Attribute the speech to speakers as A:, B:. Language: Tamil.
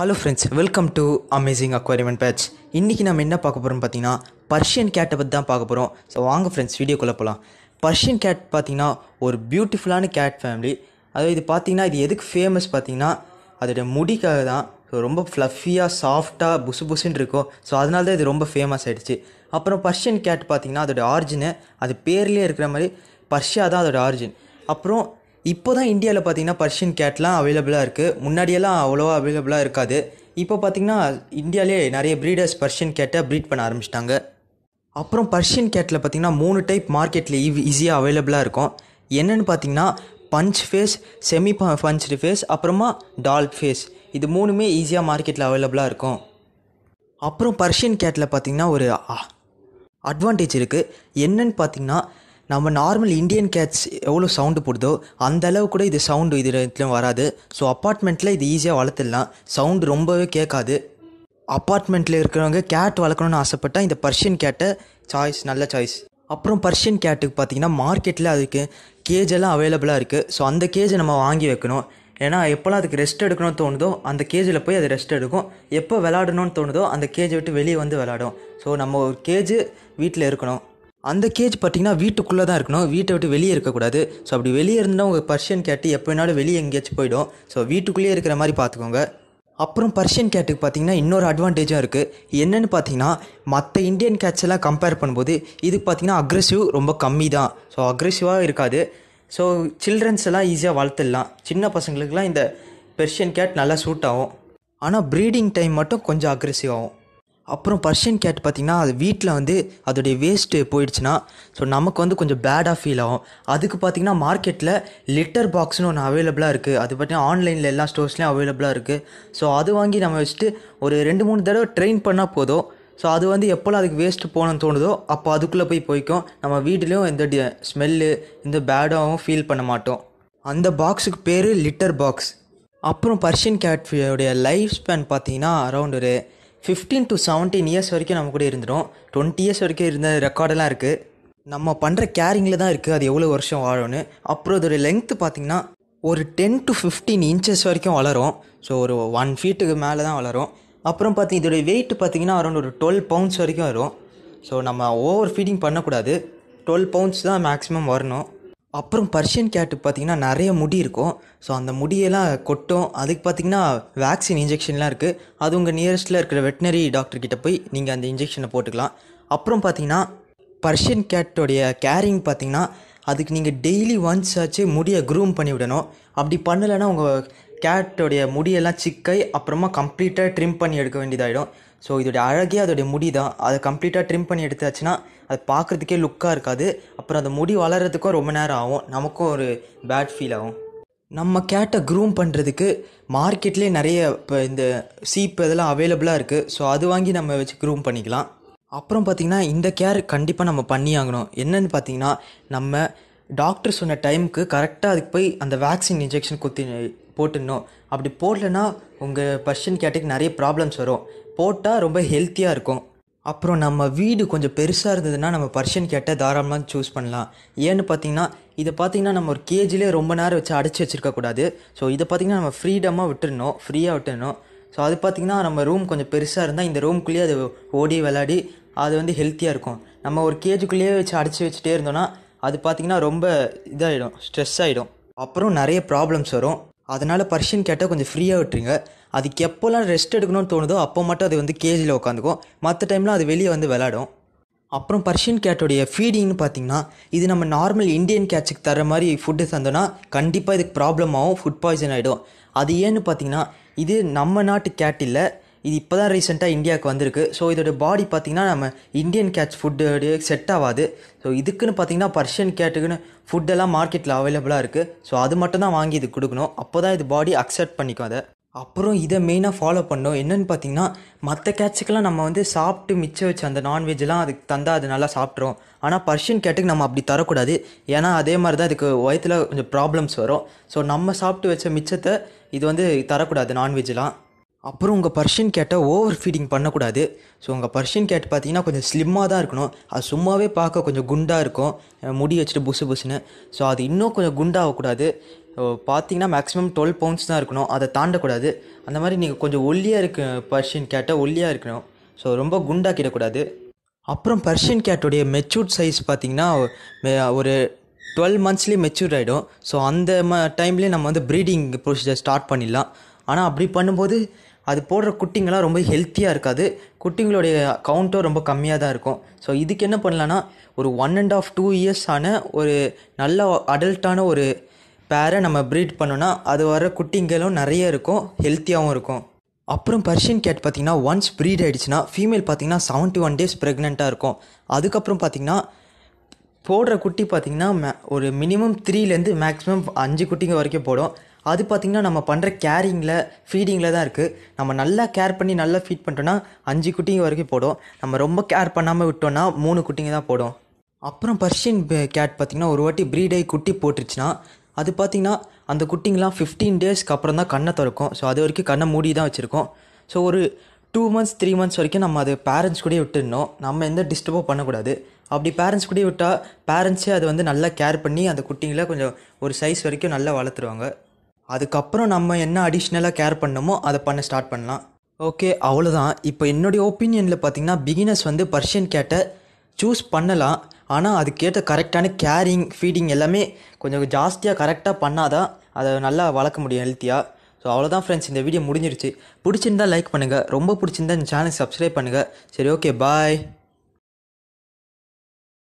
A: hello friends welcome to amazing aquarium and pets இன்றைக்கி நம்ம என்ன பார்க்க போகிறோம் பார்த்தீங்கன்னா பர்ஷியன் கேட்டை பற்றி தான் பார்க்க போகிறோம் ஸோ வாங்க ஃப்ரெண்ட்ஸ் வீடியோக்குள்ளே போகலாம் பர்ஷியன் கேட் பார்த்திங்கன்னா ஒரு பியூட்டிஃபுல்லான கேட் ஃபேமிலி அதாவது இது பார்த்திங்கன்னா இது எதுக்கு ஃபேமஸ் பார்த்திங்கன்னா அதோடைய முடிக்காக தான் ஸோ ரொம்ப ஃப்ளஃபியாக சாஃப்டாக புசு புசுன்னு இருக்கும் ஸோ அதனால தான் இது ரொம்ப ஃபேமஸ் ஆகிடுச்சு அப்புறம் பர்ஷியன் கேட் பார்த்திங்கன்னா அதோடய ஆர்ஜினு அது பேர்லேயே இருக்கிற மாதிரி பர்ஷியா தான் அதோடய ஆர்ஜின் அப்புறம் இப்போ தான் இந்தியாவில் பார்த்திங்கன்னா பர்ஷியன் கேட்லாம் அவைலபிளாக இருக்குது முன்னாடியெல்லாம் அவ்வளோவா அவைலபிளாக இருக்காது இப்போ பார்த்திங்கன்னா இந்தியாவிலே நிறைய ப்ரீடர்ஸ் பர்ஷியன் கேட்டை ப்ரீட் பண்ண ஆரம்பிச்சிட்டாங்க அப்புறம் பர்ஷியன் கேட்டில் பார்த்திங்கன்னா மூணு டைப் மார்க்கெட்டில் ஈவ் ஈஸியாக அவைலபிளாக இருக்கும் என்னென்னு பார்த்திங்கன்னா punch face semi punch face அப்புறமா டால் ஃபேஸ் இது மூணுமே ஈஸியாக மார்க்கெட்டில் அவைலபிளாக இருக்கும் அப்புறம் பர்ஷியன் கேட்டில் பார்த்திங்கன்னா ஒரு அட்வான்டேஜ் இருக்குது என்னென்னு பார்த்திங்கன்னா நம்ம நார்மல் இந்தியன் கேட்ஸ் எவ்வளோ சவுண்டு போடுதோ அந்த அளவு கூட இது சவுண்டு இது வராது ஸோ அப்பார்ட்மெண்ட்டில் இது ஈஸியாக வளர்த்துடலாம் சவுண்டு ரொம்பவே கேட்காது அப்பார்ட்மெண்ட்டில் இருக்கிறவங்க கேட் வளர்க்கணும்னு ஆசைப்பட்டால் இந்த பர்ஷியன் கேட்டை சாய்ஸ் நல்ல சாய்ஸ் அப்புறம் பர்ஷியன் கேட்டுக்கு பார்த்தீங்கன்னா மார்க்கெட்டில் அதுக்கு கேஜ் எல்லாம் அவைலபிளாக இருக்குது ஸோ அந்த கேஜை நம்ம வாங்கி வைக்கணும் ஏன்னா எப்போல்லாம் அதுக்கு ரெஸ்ட் எடுக்கணும்னு தோணுதோ அந்த கேஜில் போய் அது ரெஸ்ட் எடுக்கும் எப்போ விளாடணும்னு தோணுதோ அந்த கேஜை விட்டு வெளியே வந்து விளாடும் ஸோ நம்ம ஒரு கேஜு வீட்டில் இருக்கணும் அந்த கேஜ் பார்த்தீங்கன்னா வீட்டுக்குள்ளே தான் இருக்கணும் வீட்டை விட்டு வெளியே இருக்கக்கூடாது ஸோ அப்படி வெளியே இருந்தால் உங்கள் பர்ஷியன் கேட்டு எப்போ வேணாலும் வெளியே எங்கேயாச்சும் போயிடும் ஸோ வீட்டுக்குள்ளேயே இருக்கிற மாதிரி பார்த்துக்கோங்க அப்புறம் பர்ஷியன் கேட்டுக்கு பார்த்தீங்கன்னா இன்னொரு அட்வான்டேஜும் இருக்குது என்னென்னு பார்த்தீங்கன்னா மற்ற இந்தியன் கேட்செல்லாம் கம்பேர் பண்ணும்போது இதுக்கு பார்த்தீங்கன்னா அக்ரெசிவ் ரொம்ப கம்மி தான் ஸோ அக்ரெசிவாக இருக்காது ஸோ சில்ட்ரன்ஸ் எல்லாம் ஈஸியாக வளர்த்துடலாம் சின்ன பசங்களுக்கெல்லாம் இந்த பெர்ஷியன் கேட் நல்லா சூட் ஆகும் ஆனால் ப்ரீடிங் டைம் மட்டும் கொஞ்சம் அக்ரெசிவ் ஆகும் அப்புறம் பர்ஷியன் கேட் பார்த்திங்கன்னா அது வீட்டில் வந்து அதோடைய வேஸ்ட்டு போயிடுச்சுன்னா ஸோ நமக்கு வந்து கொஞ்சம் பேடாக ஃபீல் ஆகும் அதுக்கு பார்த்திங்கன்னா மார்க்கெட்டில் லிட்டர் பாக்ஸ்னு ஒன்று அவைலபிளாக இருக்குது அது பார்த்திங்கன்னா ஆன்லைனில் எல்லா ஸ்டோர்ஸ்லேயும் அவைலபிளாக இருக்குது ஸோ அது வாங்கி நம்ம வச்சுட்டு ஒரு ரெண்டு மூணு தடவை ட்ரெயின் பண்ணால் போதும் ஸோ அது வந்து எப்போல்லாம் அதுக்கு வேஸ்ட்டு போகணுன்னு தோணுதோ அப்போ அதுக்குள்ளே போய் போய்க்கும் நம்ம வீட்டிலையும் எந்த ஸ்மெல்லு எந்த பேடாகவும் ஃபீல் பண்ண மாட்டோம் அந்த பாக்ஸுக்கு பேர் லிட்டர் பாக்ஸ் அப்புறம் பர்ஷியன் கேட்ஃபியோடைய லைஃப் ஸ்பேன் பார்த்தீங்கன்னா அரவுண்ட் ஒரு ஃபிஃப்டீன் டு செவன்டீன் இயர்ஸ் வரைக்கும் நம்ம கூட இருந்துடும் டுவெண்ட்டி இயர்ஸ் வரைக்கும் இருந்த ரெக்கார்டெல்லாம் இருக்குது நம்ம பண்ணுற கேரிங்கில் தான் இருக்குது அது எவ்வளோ வருஷம் வாழும்னு அப்புறம் அதோடய லென்த்து பார்த்திங்கன்னா ஒரு டென் டு ஃபிஃப்டீன் இன்ச்சஸ் வரைக்கும் வளரும் ஸோ ஒரு ஒன் ஃபீட்டுக்கு மேலே தான் வளரும் அப்புறம் பார்த்திங்க இதோடைய வெயிட் பார்த்திங்கன்னா அரௌண்ட் ஒரு டுவெல் பவுண்ட்ஸ் வரைக்கும் வரும் ஸோ நம்ம ஓவர் ஃபீடிங் பண்ணக்கூடாது டுவெல் பவுண்ட்ஸ் தான் மேக்ஸிமம் வரணும் அப்புறம் பர்ஷியன் கேட்டு பார்த்திங்கன்னா நிறைய முடி இருக்கும் ஸோ அந்த முடியெல்லாம் கொட்டும் அதுக்கு பார்த்திங்கன்னா வேக்சின் இன்ஜெக்ஷன்லாம் இருக்குது அது உங்கள் நியரஸ்ட்டில் இருக்கிற வெட்டினரி கிட்டே போய் நீங்கள் அந்த இன்ஜெக்ஷனை போட்டுக்கலாம் அப்புறம் பார்த்திங்கன்னா பர்ஷியன் கேட்டோடைய கேரிங் பார்த்திங்கன்னா அதுக்கு நீங்கள் டெய்லி ஒன்ஸ் ஆச்சு முடியை க்ரூம் பண்ணி விடணும் அப்படி பண்ணலைன்னா உங்கள் கேட்டோடைய முடியெல்லாம் சிக்கை அப்புறமா கம்ப்ளீட்டாக ட்ரிம் பண்ணி எடுக்க வேண்டியதாகிடும் ஸோ இதோடைய அழகே அதோடைய முடி தான் அதை கம்ப்ளீட்டாக ட்ரிம் பண்ணி எடுத்தாச்சுன்னா அது பார்க்குறதுக்கே லுக்காக இருக்காது அப்புறம் அந்த முடி வளர்கிறதுக்கும் ரொம்ப நேரம் ஆகும் நமக்கும் ஒரு பேட் ஃபீல் ஆகும் நம்ம கேட்டை க்ரூம் பண்ணுறதுக்கு மார்க்கெட்லேயே நிறைய இப்போ இந்த சீப் இதெல்லாம் அவைலபிளாக இருக்குது ஸோ அது வாங்கி நம்ம வச்சு க்ரூம் பண்ணிக்கலாம் அப்புறம் பார்த்திங்கன்னா இந்த கேர் கண்டிப்பாக நம்ம பண்ணி ஆகணும் என்னென்னு பார்த்திங்கன்னா நம்ம டாக்டர் சொன்ன டைமுக்கு கரெக்டாக அதுக்கு போய் அந்த வேக்சின் இன்ஜெக்ஷன் குத்தி போட்டுடணும் அப்படி போடலன்னா உங்கள் பர்ஷன் கேட்டுக்கு நிறைய ப்ராப்ளம்ஸ் வரும் போட்டால் ரொம்ப ஹெல்த்தியாக இருக்கும் அப்புறம் நம்ம வீடு கொஞ்சம் பெருசாக இருந்ததுன்னா நம்ம பர்ஷன் கேட்டால் தாராளமாக சூஸ் பண்ணலாம் ஏன்னு பார்த்தீங்கன்னா இதை பார்த்தீங்கன்னா நம்ம ஒரு கேஜிலே ரொம்ப நேரம் வச்சு அடைச்சி வச்சுருக்கக்கூடாது ஸோ இதை பார்த்திங்கன்னா நம்ம ஃப்ரீடமாக விட்டுருணும் ஃப்ரீயாக விட்டுருணும் ஸோ அது பார்த்திங்கன்னா நம்ம ரூம் கொஞ்சம் பெருசாக இருந்தால் இந்த ரூம்குள்ளேயே அது ஓடி விளாடி அது வந்து ஹெல்த்தியாக இருக்கும் நம்ம ஒரு கேஜுக்குள்ளேயே வச்சு அடைச்சி வச்சுட்டே இருந்தோன்னா அது பார்த்திங்கன்னா ரொம்ப இதாகிடும் ஸ்ட்ரெஸ் ஆகிடும் அப்புறம் நிறைய ப்ராப்ளம்ஸ் வரும் அதனால் பர்ஷியன் கேட்டால் கொஞ்சம் ஃப்ரீயாக விட்டுருங்க அதுக்கு எப்போல்லாம் ரெஸ்ட் எடுக்கணும்னு தோணுதோ அப்போ மட்டும் அது வந்து கேஜியில் உட்காந்துக்கும் மற்ற டைம்லாம் அது வெளியே வந்து விளாடும் அப்புறம் பர்ஷியன் கேட்டோடைய ஃபீடிங்னு பார்த்தீங்கன்னா இது நம்ம நார்மல் இந்தியன் கேட்சுக்கு தர மாதிரி ஃபுட்டு தந்தோன்னா கண்டிப்பாக இதுக்கு ப்ராப்ளம் ஆகும் ஃபுட் பாய்சன் ஆகிடும் அது ஏன்னு பார்த்தீங்கன்னா இது நம்ம நாட்டு கேட் இல்லை இது இப்போ தான் ரீசெண்டாக இந்தியாவுக்கு வந்திருக்கு ஸோ இதோட பாடி பார்த்திங்கன்னா நம்ம இந்தியன் கேட்ச் ஃபுட்டு செட் ஆகாது ஸோ இதுக்குன்னு பார்த்திங்கன்னா பர்ஷியன் கேட்டுக்குன்னு ஃபுட்டெல்லாம் மார்க்கெட்டில் அவைலபிளாக இருக்குது ஸோ அது மட்டும் தான் வாங்கி இது கொடுக்கணும் அப்போ தான் இது பாடி அக்செப்ட் பண்ணிக்கும் அதை அப்புறம் இதை மெயினாக ஃபாலோ பண்ணோம் என்னென்னு பார்த்தீங்கன்னா மற்ற கேட்சுக்கெல்லாம் நம்ம வந்து சாப்பிட்டு மிச்சம் வச்சு அந்த நான்வெஜ்லாம் அதுக்கு தந்தால் அது நல்லா சாப்பிட்றோம் ஆனால் பர்ஷியன் கேட்டுக்கு நம்ம அப்படி தரக்கூடாது ஏன்னா அதே மாதிரி தான் அதுக்கு வயத்தில் கொஞ்சம் ப்ராப்ளம்ஸ் வரும் ஸோ நம்ம சாப்பிட்டு வச்ச மிச்சத்தை இது வந்து தரக்கூடாது நான்வெஜ்லாம் அப்புறம் உங்கள் பர்ஷியன் கேட்டை ஓவர் ஃபீடிங் பண்ணக்கூடாது ஸோ உங்கள் பர்ஷியன் கேட் பார்த்தீங்கன்னா கொஞ்சம் ஸ்லிம்மாக தான் இருக்கணும் அது சும்மாவே பார்க்க கொஞ்சம் குண்டாக இருக்கும் முடி வச்சுட்டு புசு புசுன்னு ஸோ அது இன்னும் கொஞ்சம் குண்டாகக்கூடாது பார்த்தீங்கன்னா மேக்ஸிமம் டுவெல் பவுண்ட்ஸ் தான் இருக்கணும் அதை தாண்டக்கூடாது அந்த மாதிரி நீங்கள் கொஞ்சம் ஒல்லியாக இருக்கு பர்ஷியன் கேட்டை ஒல்லியாக இருக்கணும் ஸோ ரொம்ப குண்டாக்கிடக்கூடாது அப்புறம் பர்ஷியன் கேட்டுடைய மெச்சூர்ட் சைஸ் பார்த்திங்கன்னா ஒரு டுவெல் மந்த்ஸ்லேயே மெச்சூர் ஆகிடும் ஸோ அந்த ம டைம்லேயே நம்ம வந்து ப்ரீடிங் ப்ரொசீஜர் ஸ்டார்ட் பண்ணிடலாம் ஆனால் அப்படி பண்ணும்போது அது போடுற குட்டிங்கெல்லாம் ரொம்ப ஹெல்த்தியாக இருக்காது குட்டிங்களுடைய கவுண்ட்டும் ரொம்ப கம்மியாக தான் இருக்கும் ஸோ இதுக்கு என்ன பண்ணலான்னா ஒரு one and half two years ஆன ஒரு நல்ல அடல்ட்டான ஒரு பேரை நம்ம ப்ரீட் பண்ணோன்னா அது வர குட்டிங்களும் நிறைய இருக்கும் ஹெல்த்தியாகவும் இருக்கும் அப்புறம் பர்ஷியன் கேட் பார்த்திங்கன்னா ஒன்ஸ் ப்ரீட் ஆகிடுச்சுன்னா ஃபீமேல் பார்த்திங்கன்னா செவன்ட்டி ஒன் டேஸ் ப்ரெக்னெண்ட்டாக இருக்கும் அதுக்கப்புறம் பார்த்திங்கன்னா போடுற குட்டி பார்த்திங்கன்னா ஒரு மினிமம் த்ரீலேருந்து மேக்ஸிமம் அஞ்சு குட்டிங்க வரைக்கும் போடும் அது பார்த்திங்கன்னா நம்ம பண்ணுற கேரிங்கில் ஃபீடிங்கில் தான் இருக்குது நம்ம நல்லா கேர் பண்ணி நல்லா ஃபீட் பண்ணிட்டோன்னா அஞ்சு குட்டிங்க வரைக்கும் போடும் நம்ம ரொம்ப கேர் பண்ணாமல் விட்டோன்னா மூணு குட்டிங்க தான் போடும் அப்புறம் பர்ஷியன் கேட் பார்த்திங்கன்னா ஒரு வாட்டி ப்ரீடே குட்டி போட்டுருச்சுன்னா அது பார்த்திங்கன்னா அந்த குட்டிங்கெலாம் ஃபிஃப்டீன் டேஸ்க்கு அப்புறம் தான் கண்ணை திறக்கும் ஸோ அது வரைக்கும் கண்ணை மூடி தான் வச்சுருக்கோம் ஸோ ஒரு டூ மந்த்ஸ் த்ரீ மந்த்ஸ் வரைக்கும் நம்ம அது பேரண்ட்ஸ் கூட விட்டுடணும் நம்ம எந்த டிஸ்டர்பும் பண்ணக்கூடாது அப்படி பேரண்ட்ஸ் கூட விட்டால் பேரண்ட்ஸே அது வந்து நல்லா கேர் பண்ணி அந்த குட்டிங்களை கொஞ்சம் ஒரு சைஸ் வரைக்கும் நல்லா வளர்த்துருவாங்க அதுக்கப்புறம் நம்ம என்ன அடிஷ்னலாக கேர் பண்ணமோ அதை பண்ண ஸ்டார்ட் பண்ணலாம் ஓகே அவ்வளோதான் இப்போ என்னுடைய ஒப்பீனியனில் பார்த்தீங்கன்னா பிகினர்ஸ் வந்து பர்ஷியன் கேட்டை சூஸ் பண்ணலாம் ஆனால் அதுக்கேற்ற கரெக்டான கேரிங் ஃபீடிங் எல்லாமே கொஞ்சம் ஜாஸ்தியாக கரெக்டாக பண்ணாதான் அதை நல்லா வளர்க்க முடியும் ஹெல்த்தியாக ஸோ அவ்வளோதான் ஃப்ரெண்ட்ஸ் இந்த வீடியோ முடிஞ்சிருச்சு பிடிச்சிருந்தா லைக் பண்ணுங்கள் ரொம்ப பிடிச்சிருந்தா இந்த சேனல் சப்ஸ்கிரைப் பண்ணுங்கள் சரி ஓகே பாய்